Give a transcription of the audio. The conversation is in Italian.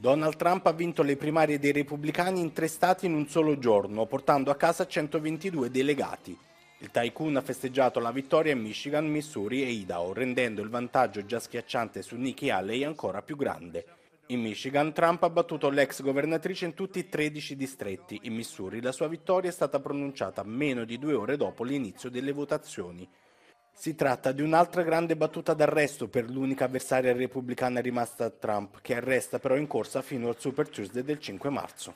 Donald Trump ha vinto le primarie dei repubblicani in tre stati in un solo giorno, portando a casa 122 delegati. Il tycoon ha festeggiato la vittoria in Michigan, Missouri e Idaho, rendendo il vantaggio già schiacciante su Nikki Haley ancora più grande. In Michigan Trump ha battuto l'ex governatrice in tutti i 13 distretti. In Missouri la sua vittoria è stata pronunciata meno di due ore dopo l'inizio delle votazioni. Si tratta di un'altra grande battuta d'arresto per l'unica avversaria repubblicana rimasta a Trump, che arresta però in corsa fino al Super Tuesday del 5 marzo.